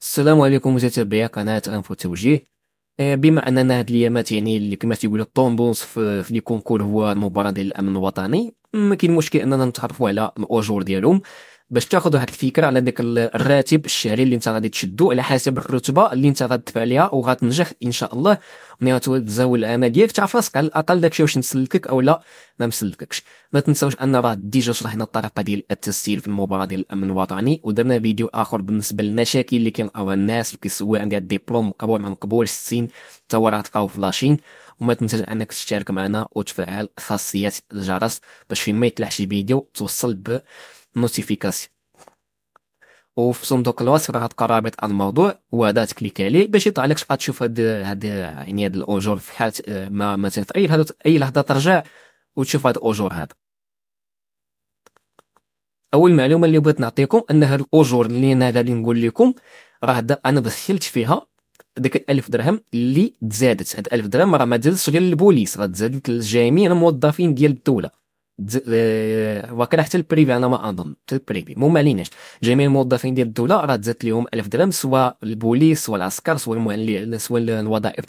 السلام عليكم متابعي قناة انفو التوجيه آه، بما اننا هاد الايامات يعني كما تيقولوا الطومبونس في, في لي كونكور هو المباراه ديال الامن الوطني ما كاين مشكل اننا نتعرفوا على الاجور ديالهم باش تاخذ واحد الفكره على داك الراتب الشهري اللي انت غادي تشدو على حسب الرتبه اللي انت غادي تدفع عليها وغتنجح ان شاء الله ملي غتزاول العمل ديالك تعرف راسك على الاقل داكشي واش نسلكك او لا ما مسلككش ما تنساوش ان راه ديجا شرحنا الطريقه ديال التسجيل في المباراه ديال الامن الوطني ودرنا فيديو اخر بالنسبه للمشاكل اللي كنلقاوها الناس اللي كيسولوا عندها الدبلوم مقبول ما مقبولش السن حتى هو راه تلقاو فلاشين وما تنساش انك تشترك معنا وتفعل خاصيه الجرس باش فين ما يطلع شي فيديو توصل ب نوتيفيكاسيون وفي صندوق الوصف راه تلقى على الموضوع وهذا تكليك عليه باش يطلع لك تشوف هاد هاد يعني هاد الاجور في حال ما ما تتغير هاد اي لحظه ترجع وتشوف هاد الاجور هذا اول معلومه اللي بغيت نعطيكم ان هاد الاجور اللي انا غادي نقول لكم راه انا دخلت فيها ديك الألف درهم اللي تزادت هاد 1000 درهم راه ما تزادتش غير للبوليس راه تزادت لجميع الموظفين ديال الدوله وكان حتى البريفي انا ما اظن حتى البريفي مو ماليناش جميع الموظفين ديال الدوله راه تزاد لهم 1000 درهم سواء البوليس سواء العسكر سواء سوا سواء الوظائف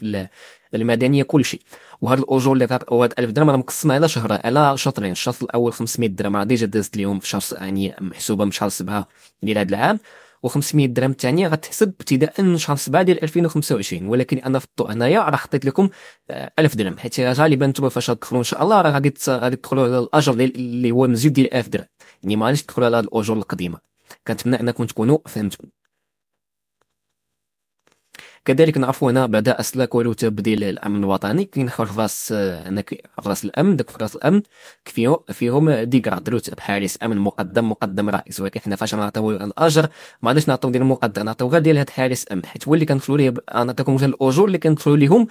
المدنيه كلشي وهاد الاجور اللي فيها 1000 درهم راه مقسمه على شهر على شطرين الشهر الاول 500 درهم راه ديجا دازت لهم في شهر يعني محسوبه من شهر سبعه ديال هذا العام و500 درهم الثانيه غتحسب ابتداء من شهر 7 ديال 2025 ولكن انا في الطو انايا راه حطيت لكم 1000 آه، درهم حيت غالبا انتم فاش غتدخلوا ان شاء الله راه غادي غادي تدخلوا على الاجر اللي هو مزيد ديال 1000 درهم يعني ما غاديش تدخلوا على هاد الاجور القديمه كنتمنى انكم تكونوا فهمتوا كذلك نعرفوا هنا بعد اسلاك ولو تبديل الامن الوطني كاين خرفاس آه، هنا راس الامن داك راس الامن فيه فيهم ديكراد رتب حارس امن مقدم مقدم رئيس ولكن حنا فاش نعطيو الاجر ما غاديش نعطيو ديال المقدم نعطيو غير ديال هاد حارس امن حيت هو اللي كندخلوا ليه آه، نعطيكم غير الاجور اللي كندخلوا ليهم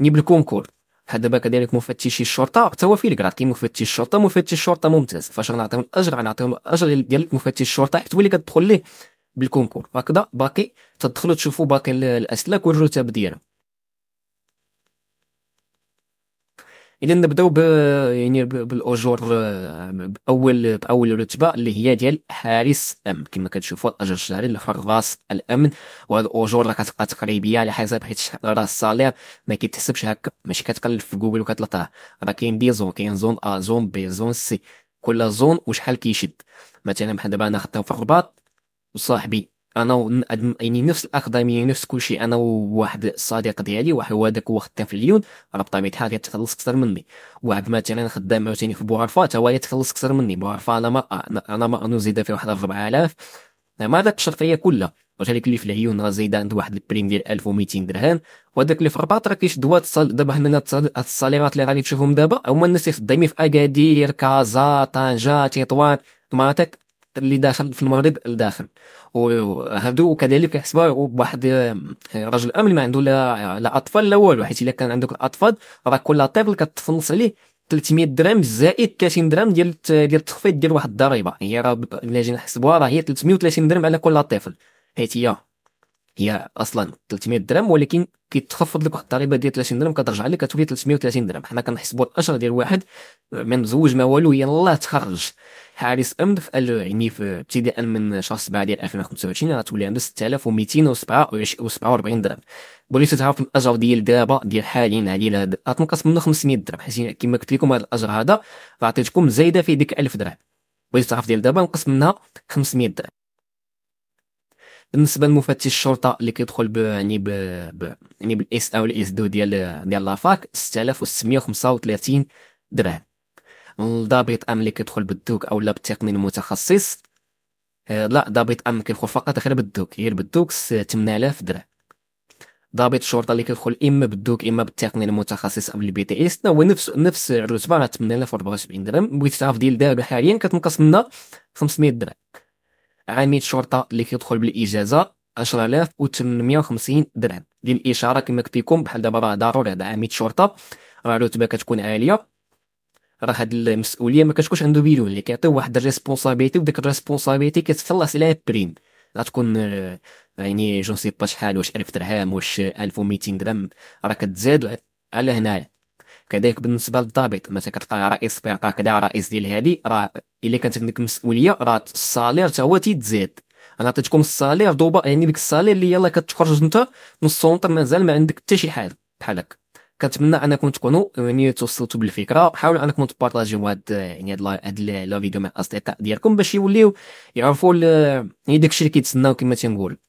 ني بالكونكور بحال دابا كذلك مفتشي الشرطه حتى هو فيه الكراد كاين مفتش الشرطه مفتش الشرطه ممتاز فاش غنعطيهم الاجر غنعطيهم الاجر ديال مفتش الشرطه حيت هو اللي كتدخل ليه بالكونكور هكذا باقي تدخلوا تشوفوا باقي الاسلاك والرتب ديالها اذا نبداو ب يعني بالاجور باول باول رتبه اللي هي ديال حارس امن كما كتشوفوا الاجر الشهري لحراس الامن وهاد الاجور راه كتبقى تقريبيه على حسب حيت راه الصالير ما كيتحسبش هكا ماشي كتقلب في جوجل وكتلقاه راه كاين دي زون كاين زون ا زون بي زون سي كل زون وشحال كيشد مثلا بحال دابا انا خدام في الرباط وصاحبي انا يعني نفس يعني نفس كل شيء انا وواحد الصديق ديالي واحد هو هذاك هو خدام في الليون ربطه ميت حاجه يتخلص اكثر مني واحد مثلا خدام عاوتاني في بوعرفه حتى هو يتخلص اكثر مني بوعرفه انا ما انا ما نزيد في واحد 4000 ما هذاك الشرطيه كلها هذيك اللي في العيون راه زايده عند واحد البريم ديال 1200 درهم وهذاك اللي في الرباط راه كيشدوا دابا هنا الصاليرات اللي غادي تشوفهم دابا هما الناس اللي خدامين في اكادير كازا طنجه تطوان مراتك اللي داخل في المغرب لداخل وهادو كذلك يحسبوها بواحد آه، رجل امن ما عنده لا لا اطفال لا والو حيت الا كان عندك الاطفال راه كل طفل كتفنص عليه 300 درهم زائد 30 درهم ديال ديال التخفيض ديال واحد الضريبه هي راه الا جينا نحسبوها راه هي 330 درهم على كل طفل حيت هي هي اصلا 300 درهم ولكن كيتخفض لك واحد الضريبه ديال 30 درهم كترجع لك كتولي 330 درهم حنا كنحسبوا الاشهر ديال واحد ما مزوج ما والو يلاه تخرج حارس امن في يعني في ابتداء من شهر 7 ديال 2025 غتولي عنده 6247 درهم بغيتي تعرف الاجر ديال دابا ديال حاليا علينا غتنقص منه 500 درهم حيت كما قلت لكم هذا الاجر هذا عطيتكم زايده فيه ديك 1000 درهم بغيتي تعرف ديال دابا نقص منها 500 درهم بالنسبه لمفتش الشرطه اللي كيدخل ب يعني ب يعني بالاس او الاس دو ديال ديال لافاك 6635 درهم الضابط امن اللي كيدخل بالدوك اولا بالتقني المتخصص آه، لا ضابط امن كيدخل فقط غير بالدوك غير بالدوك 8000 درهم ضابط الشرطه اللي كيدخل اما بالدوك اما بالتقني المتخصص او البي تي اس هو نفس نفس الرتبه راه 8074 درهم بغيت تعرف ديال دابا حاليا كتنقص منها 500 درهم عميد شرطه اللي كيدخل بالاجازه 10850 درهم ديال الاشاره كما قلت لكم بحال دابا راه ضروري هذا عميد شرطه راه الرتبه كتكون عاليه راه هاد المسؤوليه ما كتكونش عنده بيلو اللي كيعطيو واحد الريسبونسابيلتي وديك الريسبونسابيلتي كتخلص عليها بريم غتكون آه، يعني جون سي با شحال واش 1000 درهم واش 1200 درهم راه كتزاد على هنايا كذلك بالنسبه للضابط مثلا كتلقى رئيس فرقه كذا رئيس ديال هذه راه الا كانت عندك مسؤوليه راه الصالير حتى هو تيتزاد انا عطيتكم الصالير دوبا يعني ديك الصالير اللي يلاه كتخرج انت من السونتر مازال ما عندك حتى شي حاجه بحال هكا كنتمنى انكم تكونوا يعني توصلتوا بالفكره حاولوا انكم تبارطاجيو هاد يعني هاد لا فيديو مع الاصدقاء ديالكم باش يوليو يعرفوا يعني داكشي اللي كيتسناو كما تنقول